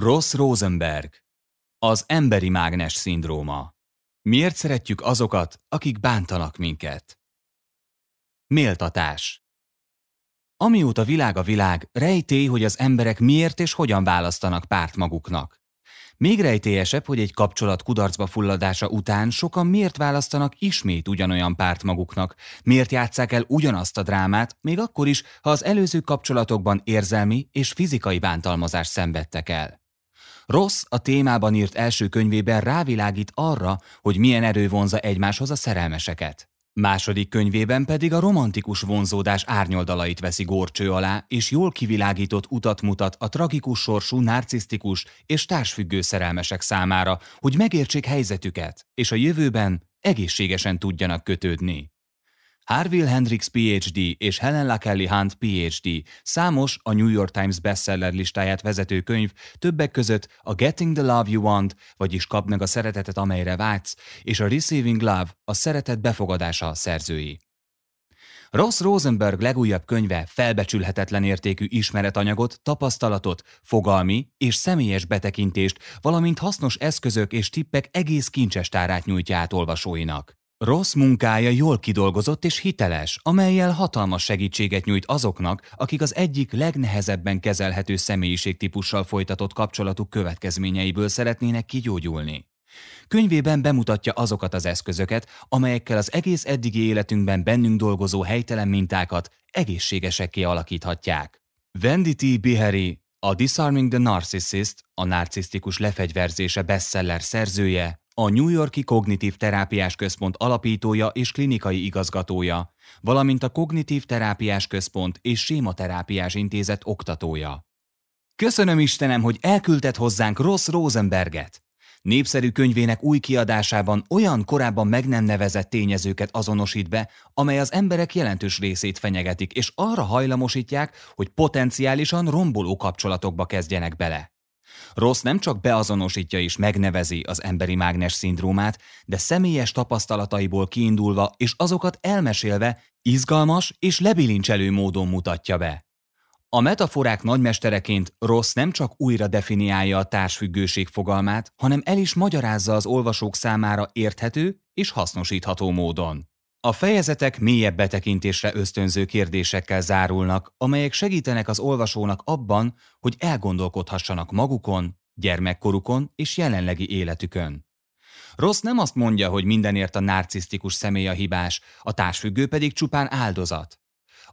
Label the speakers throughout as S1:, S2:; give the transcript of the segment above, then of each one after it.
S1: Ross Rosenberg Az emberi mágnes szindróma Miért szeretjük azokat, akik bántanak minket? Méltatás Amióta világ a világ, rejtély, hogy az emberek miért és hogyan választanak párt maguknak. Még rejtélyesebb, hogy egy kapcsolat kudarcba fulladása után sokan miért választanak ismét ugyanolyan párt maguknak, miért játszák el ugyanazt a drámát, még akkor is, ha az előző kapcsolatokban érzelmi és fizikai bántalmazást szenvedtek el. Ross a témában írt első könyvében rávilágít arra, hogy milyen erő vonza egymáshoz a szerelmeseket. Második könyvében pedig a romantikus vonzódás árnyoldalait veszi górcső alá, és jól kivilágított utat mutat a tragikus sorsú, narcisztikus és társfüggő szerelmesek számára, hogy megértsék helyzetüket, és a jövőben egészségesen tudjanak kötődni. Harville Hendrix PhD és Helen Lakelli Hunt PhD számos a New York Times bestseller listáját vezető könyv, többek között a Getting the Love You Want, vagyis Kapd meg a szeretetet, amelyre vágysz, és a Receiving Love, a szeretet befogadása szerzői. Ross Rosenberg legújabb könyve felbecsülhetetlen értékű ismeretanyagot, tapasztalatot, fogalmi és személyes betekintést, valamint hasznos eszközök és tippek egész tárát nyújtja át olvasóinak. Rossz munkája jól kidolgozott és hiteles, amelyel hatalmas segítséget nyújt azoknak, akik az egyik legnehezebben kezelhető személyiségtípussal folytatott kapcsolatuk következményeiből szeretnének kigyógyulni. Könyvében bemutatja azokat az eszközöket, amelyekkel az egész eddigi életünkben bennünk dolgozó helytelen mintákat egészségesekké alakíthatják. Wendy T. Bihari, a Disarming the Narcissist, a narcisztikus lefegyverzése bestseller szerzője, a New Yorki Kognitív Terápiás Központ alapítója és klinikai igazgatója, valamint a Kognitív Terápiás Központ és Sématerápiás Intézet oktatója. Köszönöm Istenem, hogy elküldted hozzánk Ross Rosenberget! Népszerű könyvének új kiadásában olyan korábban meg nem nevezett tényezőket azonosít be, amely az emberek jelentős részét fenyegetik, és arra hajlamosítják, hogy potenciálisan romboló kapcsolatokba kezdjenek bele. Ross nem csak beazonosítja és megnevezi az emberi mágnes szindrómát, de személyes tapasztalataiból kiindulva és azokat elmesélve izgalmas és lebilincselő módon mutatja be. A metaforák nagymestereként Ross nem csak újra definiálja a társfüggőség fogalmát, hanem el is magyarázza az olvasók számára érthető és hasznosítható módon. A fejezetek mélyebb betekintésre ösztönző kérdésekkel zárulnak, amelyek segítenek az olvasónak abban, hogy elgondolkodhassanak magukon, gyermekkorukon és jelenlegi életükön. Rossz nem azt mondja, hogy mindenért a narcisztikus személy a hibás, a társfüggő pedig csupán áldozat.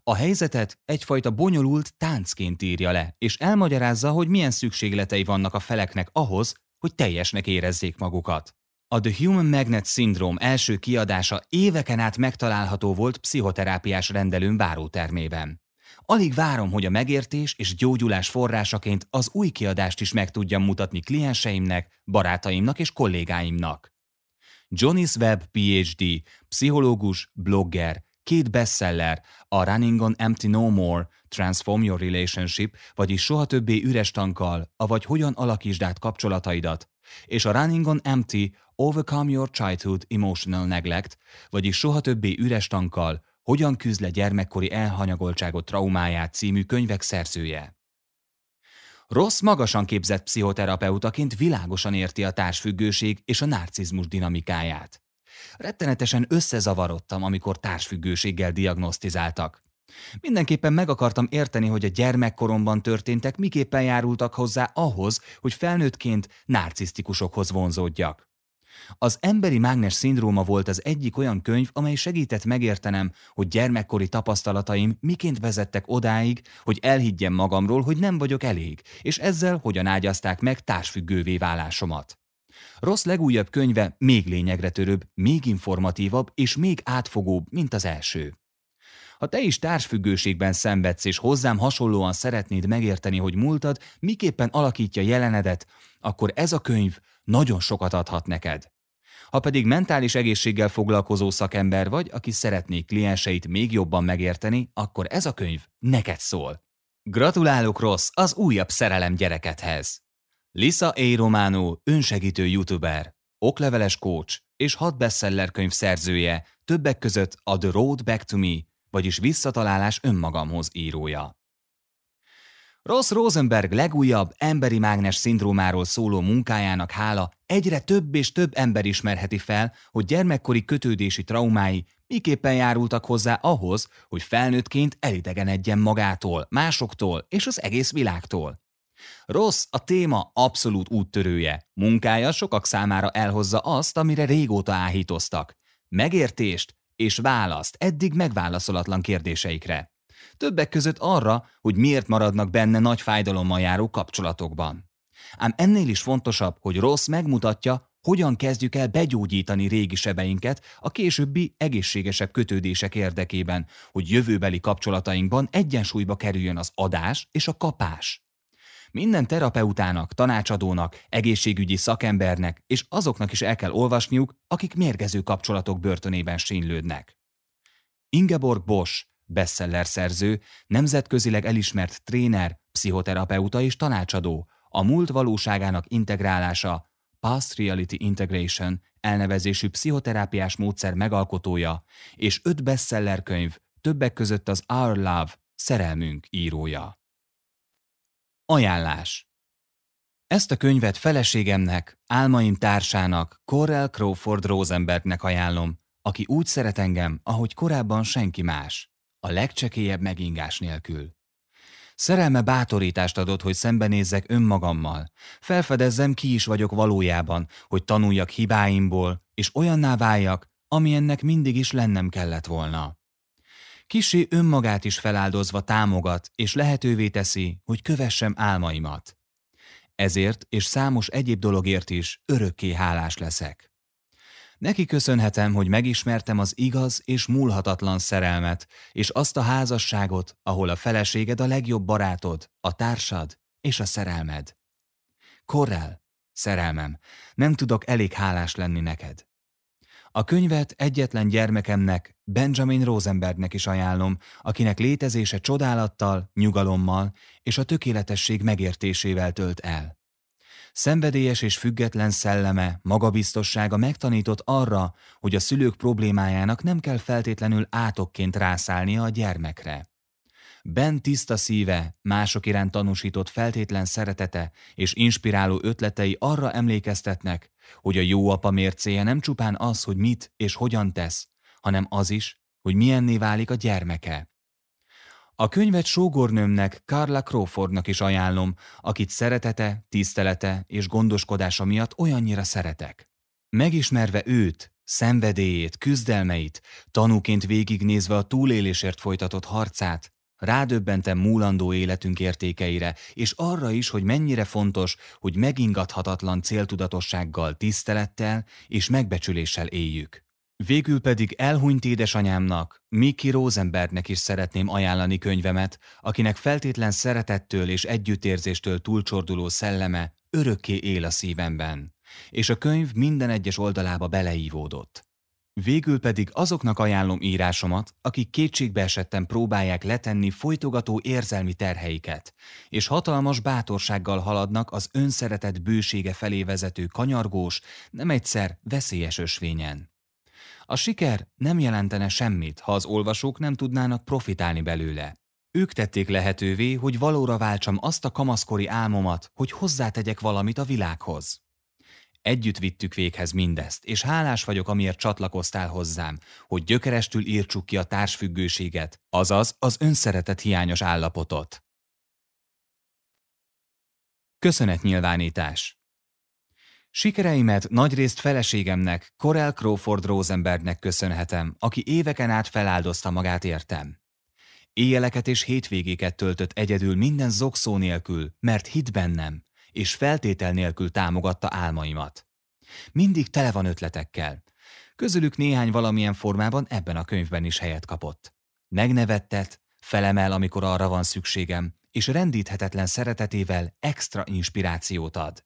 S1: A helyzetet egyfajta bonyolult táncként írja le, és elmagyarázza, hogy milyen szükségletei vannak a feleknek ahhoz, hogy teljesnek érezzék magukat. A The Human Magnet Syndrome első kiadása éveken át megtalálható volt pszichoterápiás rendelőn várótermében. Alig várom, hogy a megértés és gyógyulás forrásaként az új kiadást is meg tudjam mutatni klienseimnek, barátaimnak és kollégáimnak. Johnny Webb PhD, pszichológus, blogger, két bestseller, a Running on Empty No More, Transform Your Relationship, vagyis soha többé üres tankkal, avagy hogyan alakítsd át kapcsolataidat, és a Running on Empty Overcome Your Childhood Emotional Neglect, vagyis Soha többé üres tankkal, Hogyan küzd le gyermekkori elhanyagoltságot traumáját című könyvek szerzője. Ross magasan képzett pszichoterapeutaként világosan érti a társfüggőség és a narcizmus dinamikáját. Rettenetesen összezavarodtam, amikor társfüggőséggel diagnosztizáltak. Mindenképpen meg akartam érteni, hogy a gyermekkoromban történtek miképpen járultak hozzá ahhoz, hogy felnőttként narcisztikusokhoz vonzódjak. Az emberi mágnes szindróma volt az egyik olyan könyv, amely segített megértenem, hogy gyermekkori tapasztalataim miként vezettek odáig, hogy elhiggyem magamról, hogy nem vagyok elég, és ezzel hogyan ágyazták meg társfüggővé válásomat. Rossz legújabb könyve még lényegre törőbb, még informatívabb és még átfogóbb, mint az első. Ha te is társfüggőségben szenvedsz, és hozzám hasonlóan szeretnéd megérteni, hogy múltad miképpen alakítja jelenedet, akkor ez a könyv nagyon sokat adhat neked. Ha pedig mentális egészséggel foglalkozó szakember vagy, aki szeretné klienseit még jobban megérteni, akkor ez a könyv neked szól. Gratulálok, Rossz, az újabb szerelem gyerekedhez! Lisa A. Romano, önsegítő youtuber, okleveles coach és hat bestseller könyv szerzője, többek között a The Road Back to Me, vagyis Visszatalálás önmagamhoz írója. Ross Rosenberg legújabb emberi mágnes szindrómáról szóló munkájának hála egyre több és több ember ismerheti fel, hogy gyermekkori kötődési traumái miképpen járultak hozzá ahhoz, hogy felnőttként elidegenedjen magától, másoktól és az egész világtól. Rossz a téma abszolút úttörője. Munkája sokak számára elhozza azt, amire régóta áhítoztak. Megértést, és választ eddig megválaszolatlan kérdéseikre. Többek között arra, hogy miért maradnak benne nagy fájdalommal járó kapcsolatokban. Ám ennél is fontosabb, hogy Ross megmutatja, hogyan kezdjük el begyógyítani régi sebeinket a későbbi egészségesebb kötődések érdekében, hogy jövőbeli kapcsolatainkban egyensúlyba kerüljön az adás és a kapás. Minden terapeutának, tanácsadónak, egészségügyi szakembernek és azoknak is el kell olvasniuk, akik mérgező kapcsolatok börtönében sínylődnek. Ingeborg Bosch, bestseller szerző, nemzetközileg elismert tréner, pszichoterapeuta és tanácsadó, a múlt valóságának integrálása, Past Reality Integration elnevezésű pszichoterápiás módszer megalkotója és öt bestseller könyv, többek között az Our Love, Szerelmünk írója. Ajánlás Ezt a könyvet feleségemnek, álmaim társának, Correll Crawford Rosenbergnek ajánlom, aki úgy szeret engem, ahogy korábban senki más, a legcsekélyebb megingás nélkül. Szerelme bátorítást adott, hogy szembenézzek önmagammal. Felfedezzem, ki is vagyok valójában, hogy tanuljak hibáimból, és olyanná váljak, ami ennek mindig is lennem kellett volna. Kisé önmagát is feláldozva támogat, és lehetővé teszi, hogy kövessem álmaimat. Ezért és számos egyéb dologért is örökké hálás leszek. Neki köszönhetem, hogy megismertem az igaz és múlhatatlan szerelmet, és azt a házasságot, ahol a feleséged a legjobb barátod, a társad és a szerelmed. Korrel, szerelmem, nem tudok elég hálás lenni neked. A könyvet egyetlen gyermekemnek, Benjamin Rosenbergnek is ajánlom, akinek létezése csodálattal, nyugalommal és a tökéletesség megértésével tölt el. Szenvedélyes és független szelleme, magabiztossága megtanított arra, hogy a szülők problémájának nem kell feltétlenül átokként rászállnia a gyermekre. Ben tiszta szíve, mások iránt tanúsított feltétlen szeretete és inspiráló ötletei arra emlékeztetnek, hogy a jó apa mércéje nem csupán az, hogy mit és hogyan tesz, hanem az is, hogy milyenné válik a gyermeke. A könyvet sógornőmnek, Carla Crawfordnak is ajánlom, akit szeretete, tisztelete és gondoskodása miatt olyannyira szeretek. Megismerve őt, szenvedélyét, küzdelmeit, tanúként végignézve a túlélésért folytatott harcát, Rádöbbentem múlandó életünk értékeire, és arra is, hogy mennyire fontos, hogy megingathatatlan céltudatossággal, tisztelettel és megbecsüléssel éljük. Végül pedig elhunyt édesanyámnak, Miki Rosenbergnek is szeretném ajánlani könyvemet, akinek feltétlen szeretettől és együttérzéstől túlcsorduló szelleme örökké él a szívemben, és a könyv minden egyes oldalába beleívódott. Végül pedig azoknak ajánlom írásomat, akik kétségbeesetten próbálják letenni folytogató érzelmi terheiket, és hatalmas bátorsággal haladnak az önszeretet bősége felé vezető kanyargós, nem egyszer veszélyes ösvényen. A siker nem jelentene semmit, ha az olvasók nem tudnának profitálni belőle. Ők tették lehetővé, hogy valóra váltsam azt a kamaszkori álmomat, hogy hozzátegyek valamit a világhoz. Együtt vittük véghez mindezt, és hálás vagyok, amiért csatlakoztál hozzám, hogy gyökerestül írtsuk ki a társfüggőséget, azaz az önszeretet hiányos állapotot. Köszönetnyilvánítás Sikereimet nagyrészt feleségemnek, Corel Crawford Rosenbergnek köszönhetem, aki éveken át feláldozta magát értem. Éjjeleket és hétvégéket töltött egyedül minden zokszó nélkül, mert hit bennem, és feltétel nélkül támogatta álmaimat. Mindig tele van ötletekkel. Közülük néhány valamilyen formában ebben a könyvben is helyet kapott. Megnevettet, felemel, amikor arra van szükségem, és rendíthetetlen szeretetével extra inspirációt ad.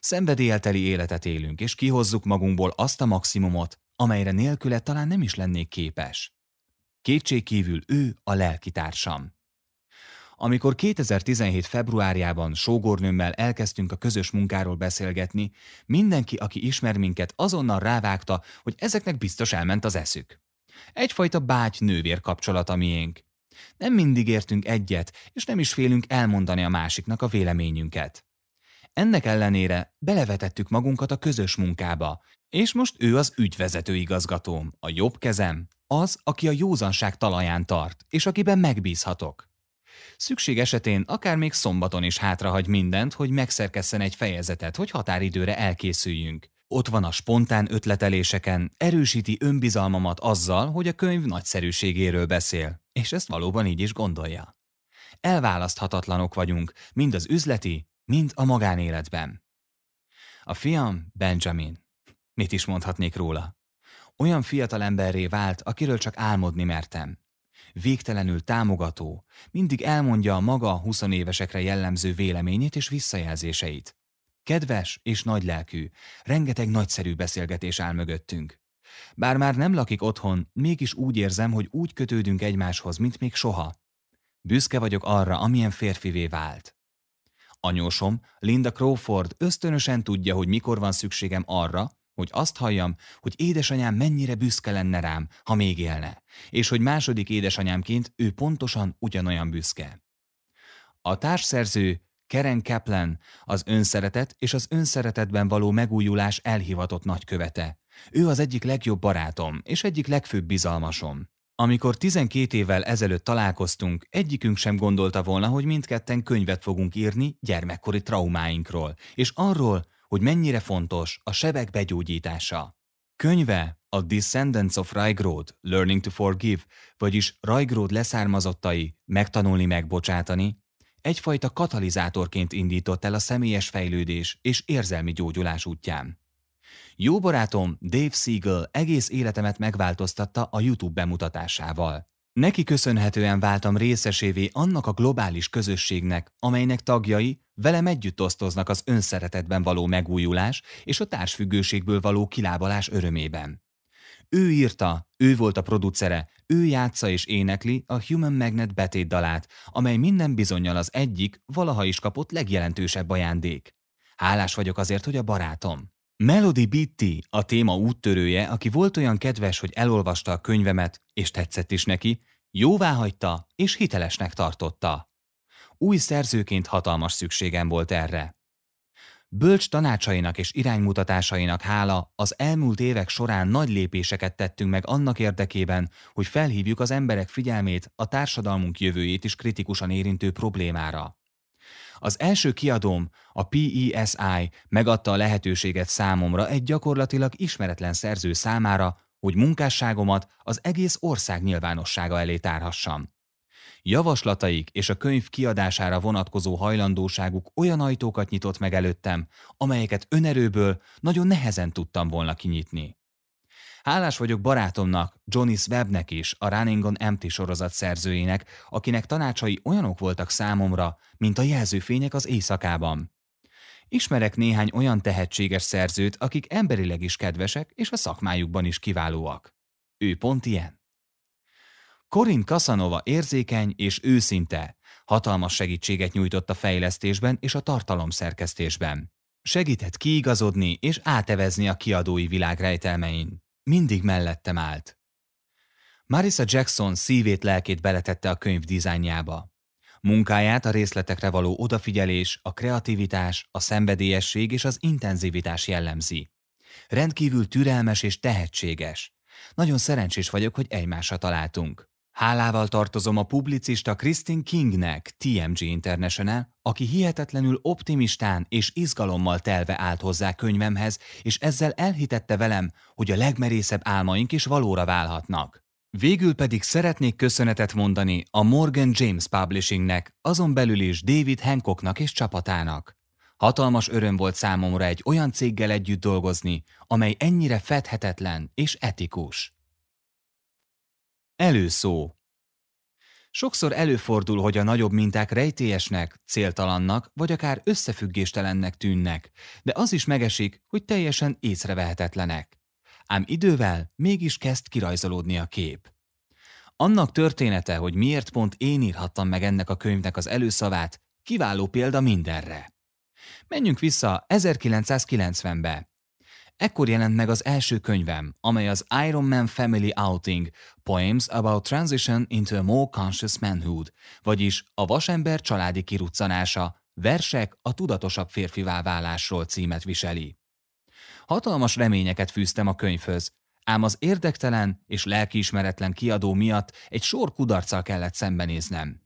S1: Szenvedélyelteli életet élünk, és kihozzuk magunkból azt a maximumot, amelyre nélküle talán nem is lennék képes. Kétség kívül ő a lelkitársam. Amikor 2017. februárjában sógornőmmel elkezdtünk a közös munkáról beszélgetni, mindenki, aki ismer minket, azonnal rávágta, hogy ezeknek biztos elment az eszük. Egyfajta báty-nővér kapcsolat miénk. Nem mindig értünk egyet, és nem is félünk elmondani a másiknak a véleményünket. Ennek ellenére belevetettük magunkat a közös munkába, és most ő az ügyvezető igazgatóm, a jobb kezem, az, aki a józanság talaján tart, és akiben megbízhatok. Szükség esetén akár még szombaton is hátrahagy mindent, hogy megszerkesszen egy fejezetet, hogy határidőre elkészüljünk. Ott van a spontán ötleteléseken, erősíti önbizalmamat azzal, hogy a könyv nagyszerűségéről beszél, és ezt valóban így is gondolja. Elválaszthatatlanok vagyunk, mind az üzleti, mind a magánéletben. A fiam Benjamin. Mit is mondhatnék róla? Olyan fiatal emberré vált, akiről csak álmodni mertem végtelenül támogató, mindig elmondja a maga a évesekre jellemző véleményét és visszajelzéseit. Kedves és nagylelkű, rengeteg nagyszerű beszélgetés áll mögöttünk. Bár már nem lakik otthon, mégis úgy érzem, hogy úgy kötődünk egymáshoz, mint még soha. Büszke vagyok arra, amilyen férfivé vált. Anyósom, Linda Crawford ösztönösen tudja, hogy mikor van szükségem arra, hogy azt halljam, hogy édesanyám mennyire büszke lenne rám, ha még élne, és hogy második édesanyámként ő pontosan ugyanolyan büszke. A társszerző Keren Kaplan az önszeretet és az önszeretetben való megújulás elhivatott nagykövete. Ő az egyik legjobb barátom és egyik legfőbb bizalmasom. Amikor 12 évvel ezelőtt találkoztunk, egyikünk sem gondolta volna, hogy mindketten könyvet fogunk írni gyermekkori traumáinkról, és arról, hogy mennyire fontos a sebek begyógyítása. Könyve a Descendants of Raigrod, Learning to Forgive, vagyis Raigrod leszármazottai, megtanulni megbocsátani, egyfajta katalizátorként indított el a személyes fejlődés és érzelmi gyógyulás útján. Jó barátom Dave Siegel egész életemet megváltoztatta a YouTube bemutatásával. Neki köszönhetően váltam részesévé annak a globális közösségnek, amelynek tagjai velem együtt osztoznak az önszeretetben való megújulás és a társfüggőségből való kilábalás örömében. Ő írta, ő volt a producere, ő játsza és énekli a Human Magnet betét dalát, amely minden bizonyal az egyik, valaha is kapott legjelentősebb ajándék. Hálás vagyok azért, hogy a barátom. Melody Bitti a téma úttörője, aki volt olyan kedves, hogy elolvasta a könyvemet, és tetszett is neki, jóvá hagyta és hitelesnek tartotta. Új szerzőként hatalmas szükségem volt erre. Bölcs tanácsainak és iránymutatásainak hála az elmúlt évek során nagy lépéseket tettünk meg annak érdekében, hogy felhívjuk az emberek figyelmét a társadalmunk jövőjét is kritikusan érintő problémára. Az első kiadóm, a PESI megadta a lehetőséget számomra egy gyakorlatilag ismeretlen szerző számára, hogy munkásságomat az egész ország nyilvánossága elé tárhassam. Javaslataik és a könyv kiadására vonatkozó hajlandóságuk olyan ajtókat nyitott meg előttem, amelyeket önerőből nagyon nehezen tudtam volna kinyitni. Hálás vagyok barátomnak, Johnny Webnek is, a Running on Empty sorozat szerzőjének, akinek tanácsai olyanok voltak számomra, mint a jelzőfények az éjszakában. Ismerek néhány olyan tehetséges szerzőt, akik emberileg is kedvesek, és a szakmájukban is kiválóak. Ő pont ilyen. Corin Kasanova érzékeny és őszinte, hatalmas segítséget nyújtott a fejlesztésben és a tartalomszerkesztésben. Segített kiigazodni és átevezni a kiadói világ rejtelmein mindig mellettem állt. Marissa Jackson szívét lelkét beletette a könyv dizájnjába. Munkáját a részletekre való odafigyelés, a kreativitás, a szenvedélyesség és az intenzivitás jellemzi. Rendkívül türelmes és tehetséges. Nagyon szerencsés vagyok, hogy egymásra találtunk. Hálával tartozom a publicista Kristin Kingnek, TMG International, aki hihetetlenül optimistán és izgalommal telve állt hozzá könyvemhez, és ezzel elhitette velem, hogy a legmerészebb álmaink is valóra válhatnak. Végül pedig szeretnék köszönetet mondani a Morgan James Publishingnek, azon belül is David Hancocknak és csapatának. Hatalmas öröm volt számomra egy olyan céggel együtt dolgozni, amely ennyire fedhetetlen és etikus. Előszó Sokszor előfordul, hogy a nagyobb minták rejtélyesnek, céltalannak vagy akár összefüggéstelennek tűnnek, de az is megesik, hogy teljesen észrevehetetlenek. Ám idővel mégis kezd kirajzolódni a kép. Annak története, hogy miért pont én írhattam meg ennek a könyvnek az előszavát, kiváló példa mindenre. Menjünk vissza 1990-be. Ekkor jelent meg az első könyvem, amely az Iron Man Family Outing, Poems about Transition into a More Conscious Manhood, vagyis a vasember családi kiruccanása, versek a tudatosabb férfivá válásról címet viseli. Hatalmas reményeket fűztem a könyvhöz, ám az érdektelen és lelkiismeretlen kiadó miatt egy sor kudarccal kellett szembenéznem.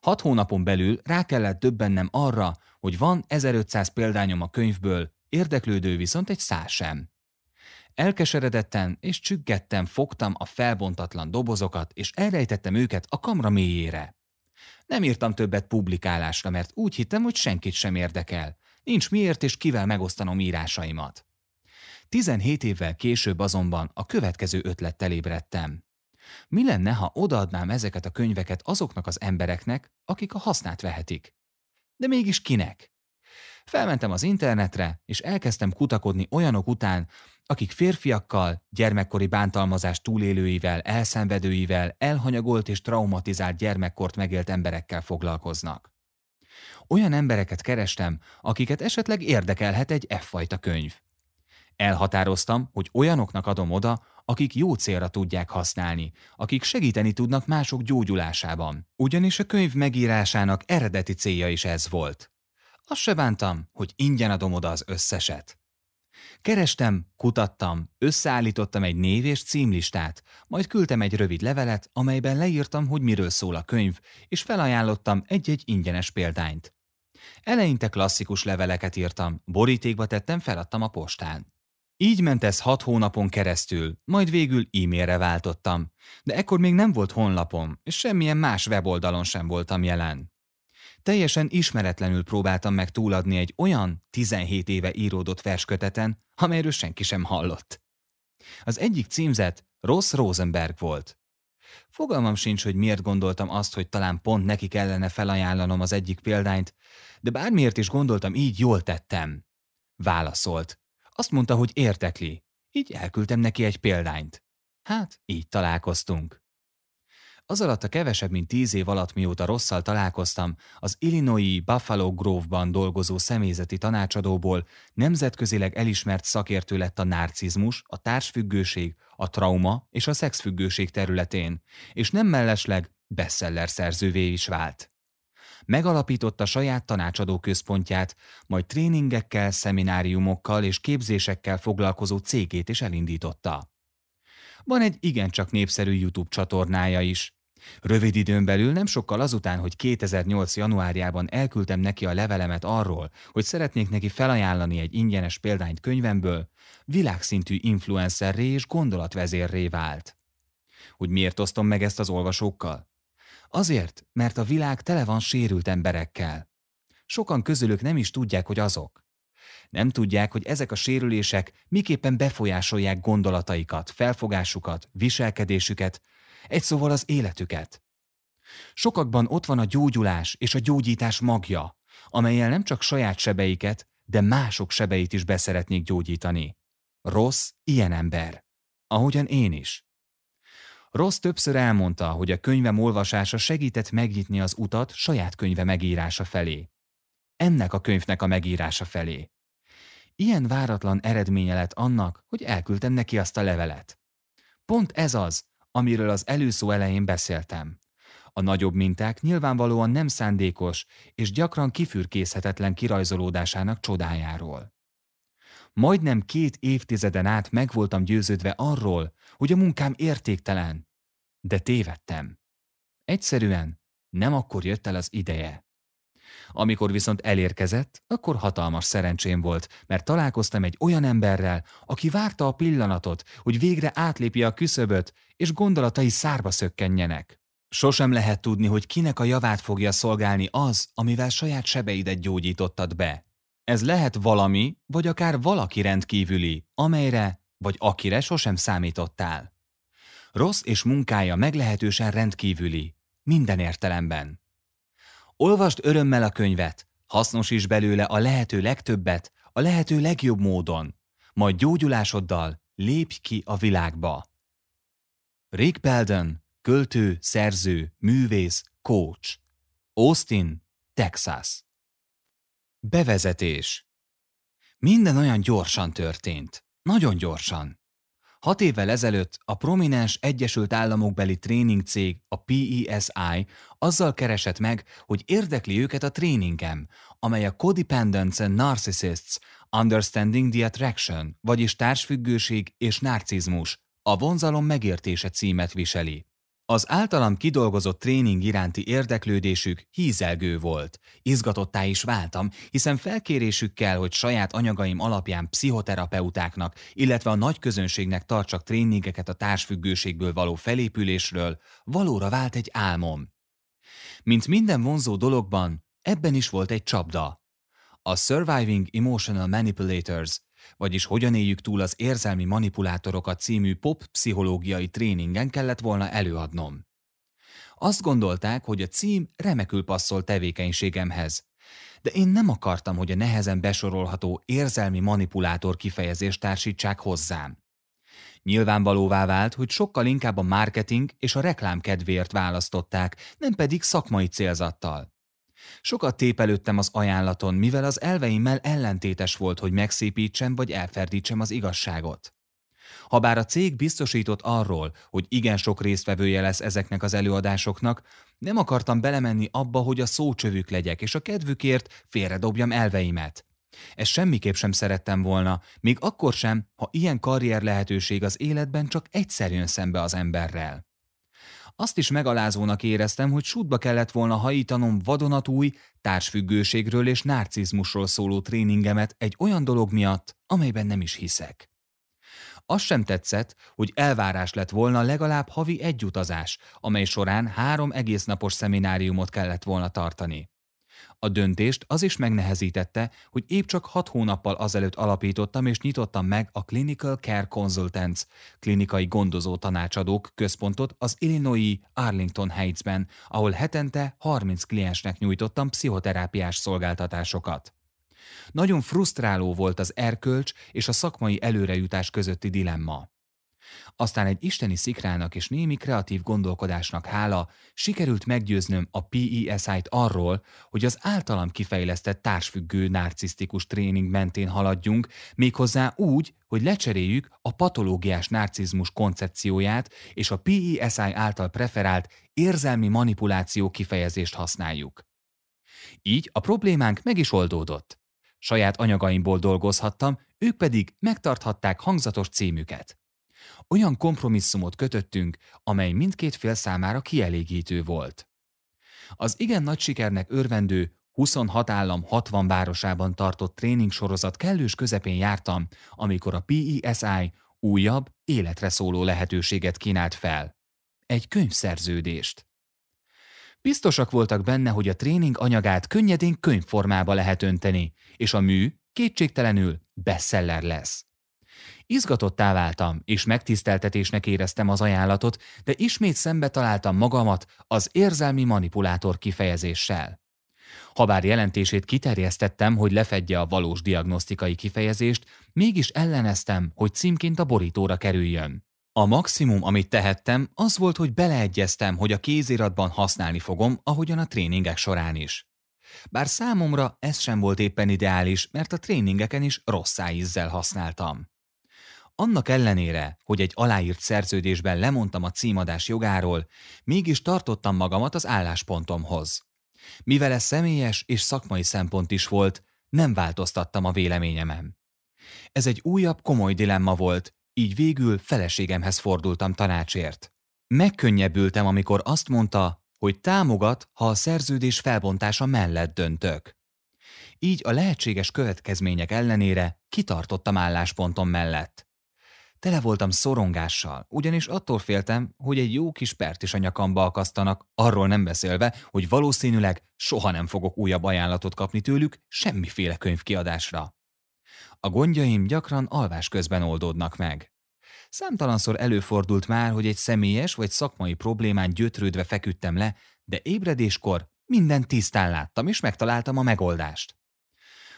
S1: Hat hónapon belül rá kellett döbbennem arra, hogy van 1500 példányom a könyvből, érdeklődő viszont egy szár sem. Elkeseredetten és csüggetten fogtam a felbontatlan dobozokat, és elrejtettem őket a kamra mélyére. Nem írtam többet publikálásra, mert úgy hittem, hogy senkit sem érdekel. Nincs miért és kivel megosztanom írásaimat. 17 évvel később azonban a következő ötlettel ébredtem. Mi lenne, ha odaadnám ezeket a könyveket azoknak az embereknek, akik a hasznát vehetik? De mégis kinek? Felmentem az internetre, és elkezdtem kutakodni olyanok után, akik férfiakkal, gyermekkori bántalmazás túlélőivel, elszenvedőivel, elhanyagolt és traumatizált gyermekkort megélt emberekkel foglalkoznak. Olyan embereket kerestem, akiket esetleg érdekelhet egy f fajta könyv. Elhatároztam, hogy olyanoknak adom oda, akik jó célra tudják használni, akik segíteni tudnak mások gyógyulásában. Ugyanis a könyv megírásának eredeti célja is ez volt. Azt se bántam, hogy ingyen adom oda az összeset. Kerestem, kutattam, összeállítottam egy név és címlistát, majd küldtem egy rövid levelet, amelyben leírtam, hogy miről szól a könyv, és felajánlottam egy-egy ingyenes példányt. Eleinte klasszikus leveleket írtam, borítékba tettem, feladtam a postán. Így ment ez hat hónapon keresztül, majd végül e-mailre váltottam, de ekkor még nem volt honlapom, és semmilyen más weboldalon sem voltam jelen. Teljesen ismeretlenül próbáltam meg túladni egy olyan 17 éve íródott versköteten, amelyről senki sem hallott. Az egyik címzet Ross Rosenberg volt. Fogalmam sincs, hogy miért gondoltam azt, hogy talán pont neki kellene felajánlanom az egyik példányt, de bármiért is gondoltam, így jól tettem. Válaszolt. Azt mondta, hogy értekli. Így elküldtem neki egy példányt. Hát, így találkoztunk. Az alatt a kevesebb, mint tíz év alatt, mióta rosszal találkoztam, az Illinois Buffalo Grove-ban dolgozó személyzeti tanácsadóból nemzetközileg elismert szakértő lett a narcizmus, a társfüggőség, a trauma és a szexfüggőség területén, és nem mellesleg bestseller szerzővé is vált. Megalapította saját tanácsadó központját, majd tréningekkel, szemináriumokkal és képzésekkel foglalkozó cégét is elindította van egy igencsak népszerű YouTube csatornája is. Rövid időn belül nem sokkal azután, hogy 2008. januárjában elküldtem neki a levelemet arról, hogy szeretnék neki felajánlani egy ingyenes példányt könyvemből, világszintű influencerré és gondolatvezérré vált. Hogy miért osztom meg ezt az olvasókkal? Azért, mert a világ tele van sérült emberekkel. Sokan közülük nem is tudják, hogy azok. Nem tudják, hogy ezek a sérülések miképpen befolyásolják gondolataikat, felfogásukat, viselkedésüket, egy szóval az életüket. Sokakban ott van a gyógyulás és a gyógyítás magja, amelyel nem csak saját sebeiket, de mások sebeit is beszeretnék gyógyítani. Rossz ilyen ember. Ahogyan én is. Rossz többször elmondta, hogy a könyvem olvasása segített megnyitni az utat saját könyve megírása felé ennek a könyvnek a megírása felé. Ilyen váratlan eredménye lett annak, hogy elküldtem neki azt a levelet. Pont ez az, amiről az előszó elején beszéltem. A nagyobb minták nyilvánvalóan nem szándékos és gyakran kifürkészhetetlen kirajzolódásának csodájáról. Majdnem két évtizeden át meg voltam győződve arról, hogy a munkám értéktelen, de tévedtem. Egyszerűen nem akkor jött el az ideje. Amikor viszont elérkezett, akkor hatalmas szerencsém volt, mert találkoztam egy olyan emberrel, aki várta a pillanatot, hogy végre átlépi a küszöböt, és gondolatai szárba szökkenjenek. Sosem lehet tudni, hogy kinek a javát fogja szolgálni az, amivel saját sebeidet gyógyítottad be. Ez lehet valami, vagy akár valaki rendkívüli, amelyre, vagy akire sosem számítottál. Rossz és munkája meglehetősen rendkívüli, minden értelemben. Olvasd örömmel a könyvet, hasznosíts belőle a lehető legtöbbet, a lehető legjobb módon, majd gyógyulásoddal lépj ki a világba. Rick Belden, költő, szerző, művész, coach. Austin, Texas. Bevezetés. Minden olyan gyorsan történt. Nagyon gyorsan. Hat évvel ezelőtt a prominens Egyesült Államokbeli cég a PESI, azzal keresett meg, hogy érdekli őket a tréningem, amely a Codependence and Narcissists, Understanding the Attraction, vagyis társfüggőség és narcizmus, a vonzalom megértése címet viseli. Az általam kidolgozott tréning iránti érdeklődésük hízelgő volt. Izgatottá is váltam, hiszen felkérésükkel, hogy saját anyagaim alapján pszichoterapeutáknak, illetve a nagy közönségnek tartsak tréningeket a társfüggőségből való felépülésről, valóra vált egy álmom. Mint minden vonzó dologban, ebben is volt egy csapda. A Surviving Emotional Manipulators vagyis Hogyan éljük túl az érzelmi manipulátorokat című pop-pszichológiai tréningen kellett volna előadnom. Azt gondolták, hogy a cím remekül passzol tevékenységemhez. De én nem akartam, hogy a nehezen besorolható érzelmi manipulátor kifejezést társítsák hozzám. Nyilvánvalóvá vált, hogy sokkal inkább a marketing és a reklám kedvéért választották, nem pedig szakmai célzattal. Sokat tépelődtem az ajánlaton, mivel az elveimmel ellentétes volt, hogy megszépítsem vagy elferdítsem az igazságot. Habár a cég biztosított arról, hogy igen sok résztvevője lesz ezeknek az előadásoknak, nem akartam belemenni abba, hogy a szócsövük legyek, és a kedvükért félredobjam elveimet. Ezt semmiképp sem szerettem volna, még akkor sem, ha ilyen karrier lehetőség az életben csak egyszer jön szembe az emberrel. Azt is megalázónak éreztem, hogy sútba kellett volna hajítanom vadonatúj, társfüggőségről és narcizmusról szóló tréningemet egy olyan dolog miatt, amelyben nem is hiszek. Azt sem tetszett, hogy elvárás lett volna legalább havi egy utazás, amely során három egész napos szemináriumot kellett volna tartani. A döntést az is megnehezítette, hogy épp csak hat hónappal azelőtt alapítottam és nyitottam meg a Clinical Care Consultants, klinikai gondozó tanácsadók központot az Illinois Arlington Heightsben, ahol hetente 30 kliensnek nyújtottam pszichoterápiás szolgáltatásokat. Nagyon frusztráló volt az erkölcs és a szakmai előrejutás közötti dilemma. Aztán egy isteni szikrának és némi kreatív gondolkodásnak hála sikerült meggyőznöm a PESI-t arról, hogy az általam kifejlesztett társfüggő narcisztikus tréning mentén haladjunk, méghozzá úgy, hogy lecseréljük a patológiás narcizmus koncepcióját és a PESI által preferált érzelmi manipuláció kifejezést használjuk. Így a problémánk meg is oldódott. Saját anyagaimból dolgozhattam, ők pedig megtarthatták hangzatos címüket. Olyan kompromisszumot kötöttünk, amely mindkét fél számára kielégítő volt. Az igen nagy sikernek örvendő 26 állam 60 városában tartott tréningsorozat kellős közepén jártam, amikor a PESI újabb, életre szóló lehetőséget kínált fel. Egy könyvszerződést. Biztosak voltak benne, hogy a tréning anyagát könnyedén könyvformába lehet önteni, és a mű kétségtelenül bestseller lesz. Izgatottá váltam, és megtiszteltetésnek éreztem az ajánlatot, de ismét szembe találtam magamat az érzelmi manipulátor kifejezéssel. Habár jelentését kiterjesztettem, hogy lefedje a valós diagnosztikai kifejezést, mégis elleneztem, hogy címként a borítóra kerüljön. A maximum, amit tehettem, az volt, hogy beleegyeztem, hogy a kéziratban használni fogom, ahogyan a tréningek során is. Bár számomra ez sem volt éppen ideális, mert a tréningeken is rossz ízzel használtam. Annak ellenére, hogy egy aláírt szerződésben lemondtam a címadás jogáról, mégis tartottam magamat az álláspontomhoz. Mivel ez személyes és szakmai szempont is volt, nem változtattam a véleményemem. Ez egy újabb komoly dilemma volt, így végül feleségemhez fordultam tanácsért. Megkönnyebbültem, amikor azt mondta, hogy támogat, ha a szerződés felbontása mellett döntök. Így a lehetséges következmények ellenére kitartottam álláspontom mellett. Tele voltam szorongással, ugyanis attól féltem, hogy egy jó kis pert is a nyakamba akasztanak, arról nem beszélve, hogy valószínűleg soha nem fogok újabb ajánlatot kapni tőlük semmiféle könyvkiadásra. A gondjaim gyakran alvás közben oldódnak meg. Számtalanszor előfordult már, hogy egy személyes vagy szakmai problémán gyötrődve feküdtem le, de ébredéskor minden tisztán láttam és megtaláltam a megoldást.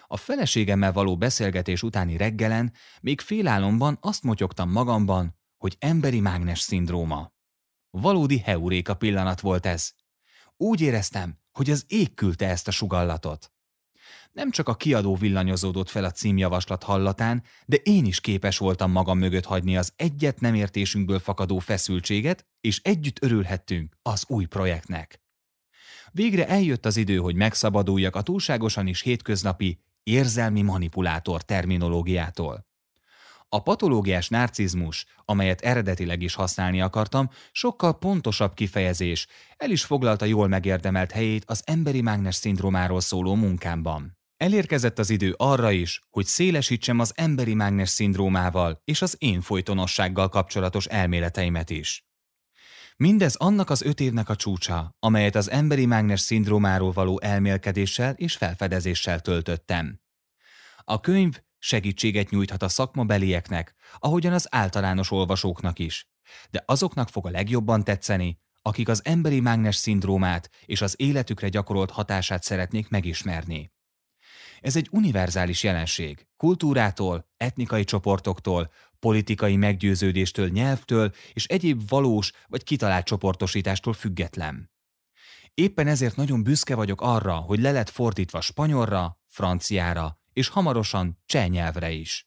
S1: A feleségemmel való beszélgetés utáni reggelen még félálomban azt motyogtam magamban, hogy emberi mágnes szindróma. Valódi heuréka pillanat volt ez. Úgy éreztem, hogy az ég küldte ezt a sugallatot. Nem csak a kiadó villanyozódott fel a címjavaslat hallatán, de én is képes voltam magam mögött hagyni az egyet nem értésünkből fakadó feszültséget, és együtt örülhettünk az új projektnek. Végre eljött az idő, hogy megszabaduljak a túlságosan is hétköznapi, érzelmi manipulátor terminológiától. A patológiás narcizmus, amelyet eredetileg is használni akartam, sokkal pontosabb kifejezés, el is foglalta jól megérdemelt helyét az emberi mágnes szindrómáról szóló munkámban. Elérkezett az idő arra is, hogy szélesítsem az emberi mágnes szindrómával és az én folytonossággal kapcsolatos elméleteimet is. Mindez annak az öt évnek a csúcsa, amelyet az emberi mágnes szindrómáról való elmélkedéssel és felfedezéssel töltöttem. A könyv segítséget nyújthat a szakmabelieknek, ahogyan az általános olvasóknak is, de azoknak fog a legjobban tetszeni, akik az emberi mágnes szindrómát és az életükre gyakorolt hatását szeretnék megismerni. Ez egy univerzális jelenség, kultúrától, etnikai csoportoktól, politikai meggyőződéstől, nyelvtől és egyéb valós vagy kitalált csoportosítástól független. Éppen ezért nagyon büszke vagyok arra, hogy le lett fordítva spanyolra, franciára és hamarosan cseh nyelvre is.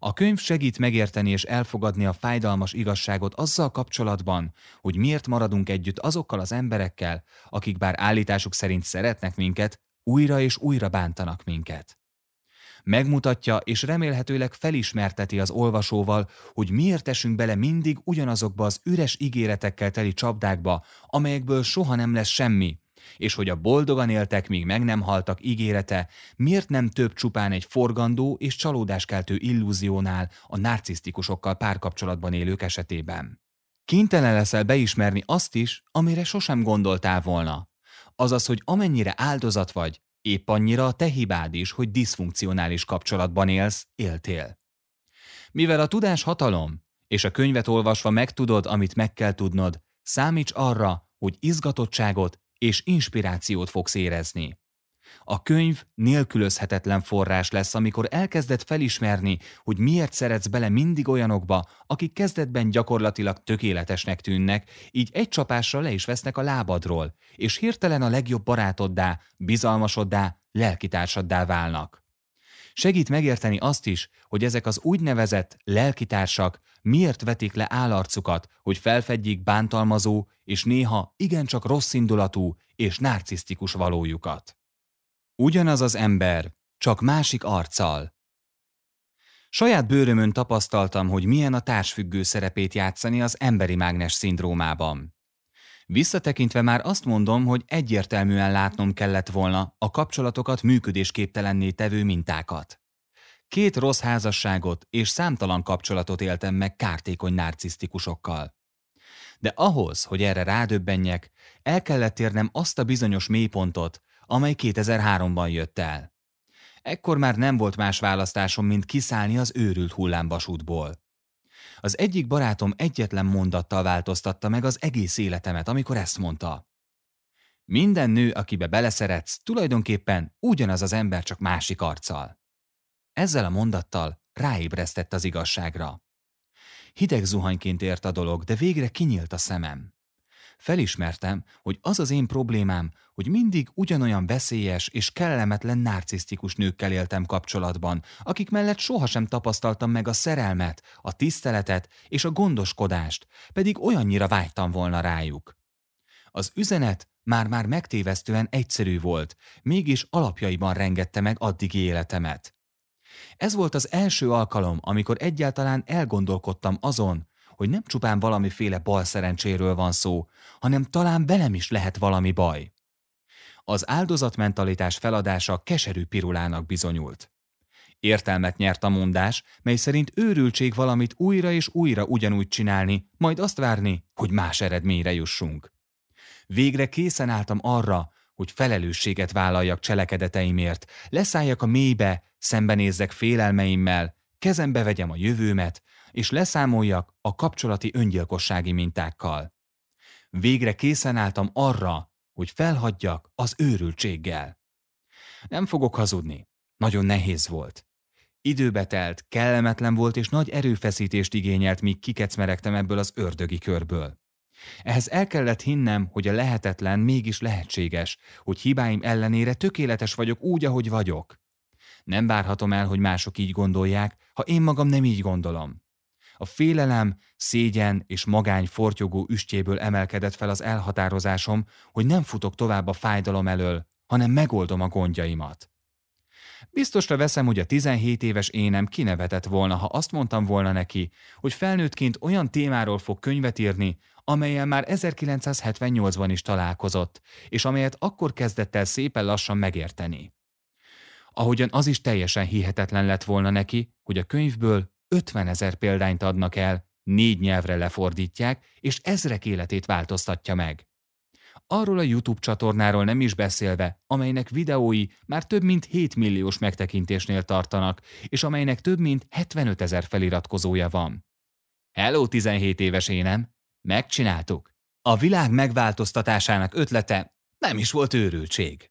S1: A könyv segít megérteni és elfogadni a fájdalmas igazságot azzal kapcsolatban, hogy miért maradunk együtt azokkal az emberekkel, akik bár állításuk szerint szeretnek minket, újra és újra bántanak minket. Megmutatja és remélhetőleg felismerteti az olvasóval, hogy miért esünk bele mindig ugyanazokba az üres ígéretekkel teli csapdákba, amelyekből soha nem lesz semmi, és hogy a boldogan éltek, míg meg nem haltak ígérete, miért nem több csupán egy forgandó és csalódáskeltő illúziónál a narcisztikusokkal párkapcsolatban élők esetében. Kénytelen leszel beismerni azt is, amire sosem gondoltál volna. Azaz, hogy amennyire áldozat vagy, Épp annyira a te hibád is, hogy diszfunkcionális kapcsolatban élsz, éltél. Mivel a tudás hatalom, és a könyvet olvasva megtudod, amit meg kell tudnod, számíts arra, hogy izgatottságot és inspirációt fogsz érezni. A könyv nélkülözhetetlen forrás lesz, amikor elkezded felismerni, hogy miért szeretsz bele mindig olyanokba, akik kezdetben gyakorlatilag tökéletesnek tűnnek, így egy csapásra le is vesznek a lábadról, és hirtelen a legjobb barátoddá, bizalmasoddá, lelkitársaddá válnak. Segít megérteni azt is, hogy ezek az úgynevezett lelkitársak miért vetik le állarcukat, hogy felfedjék bántalmazó és néha igencsak rosszindulatú és narcisztikus valójukat. Ugyanaz az ember, csak másik arccal. Saját bőrömön tapasztaltam, hogy milyen a társfüggő szerepét játszani az emberi mágnes szindrómában. Visszatekintve már azt mondom, hogy egyértelműen látnom kellett volna a kapcsolatokat működésképtelenné tevő mintákat. Két rossz házasságot és számtalan kapcsolatot éltem meg kártékony narcisztikusokkal. De ahhoz, hogy erre rádöbbenjek, el kellett érnem azt a bizonyos mélypontot, amely 2003-ban jött el. Ekkor már nem volt más választásom, mint kiszállni az őrült hullámvasútból. Az egyik barátom egyetlen mondattal változtatta meg az egész életemet, amikor ezt mondta. Minden nő, akibe beleszeretsz, tulajdonképpen ugyanaz az ember, csak másik arccal. Ezzel a mondattal ráébresztett az igazságra. Hideg zuhanyként ért a dolog, de végre kinyílt a szemem. Felismertem, hogy az az én problémám, hogy mindig ugyanolyan veszélyes és kellemetlen narcisztikus nőkkel éltem kapcsolatban, akik mellett sohasem tapasztaltam meg a szerelmet, a tiszteletet és a gondoskodást, pedig olyannyira vágytam volna rájuk. Az üzenet már-már megtévesztően egyszerű volt, mégis alapjaiban rengette meg addigi életemet. Ez volt az első alkalom, amikor egyáltalán elgondolkodtam azon, hogy nem csupán valamiféle bal szerencséről van szó, hanem talán velem is lehet valami baj. Az áldozatmentalitás feladása keserű pirulának bizonyult. Értelmet nyert a mondás, mely szerint őrültség valamit újra és újra ugyanúgy csinálni, majd azt várni, hogy más eredményre jussunk. Végre készen álltam arra, hogy felelősséget vállaljak cselekedeteimért, leszálljak a mélybe, szembenézzek félelmeimmel, kezembe vegyem a jövőmet, és leszámoljak a kapcsolati öngyilkossági mintákkal. Végre készen álltam arra, hogy felhagyjak az őrültséggel. Nem fogok hazudni. Nagyon nehéz volt. Időbe telt, kellemetlen volt és nagy erőfeszítést igényelt, míg kikecmeregtem ebből az ördögi körből. Ehhez el kellett hinnem, hogy a lehetetlen mégis lehetséges, hogy hibáim ellenére tökéletes vagyok úgy, ahogy vagyok. Nem várhatom el, hogy mások így gondolják, ha én magam nem így gondolom. A félelem, szégyen és magány fortyogó üstjéből emelkedett fel az elhatározásom, hogy nem futok tovább a fájdalom elől, hanem megoldom a gondjaimat. Biztosra veszem, hogy a 17 éves énem kinevetett volna, ha azt mondtam volna neki, hogy felnőttként olyan témáról fog könyvet írni, amelyel már 1978-ban is találkozott, és amelyet akkor kezdett el szépen lassan megérteni. Ahogyan az is teljesen hihetetlen lett volna neki, hogy a könyvből 50 ezer példányt adnak el, négy nyelvre lefordítják, és ezrek életét változtatja meg. Arról a YouTube csatornáról nem is beszélve, amelynek videói már több mint 7 milliós megtekintésnél tartanak, és amelynek több mint 75 ezer feliratkozója van. Hello 17 éves énem! Megcsináltuk! A világ megváltoztatásának ötlete nem is volt őrültség.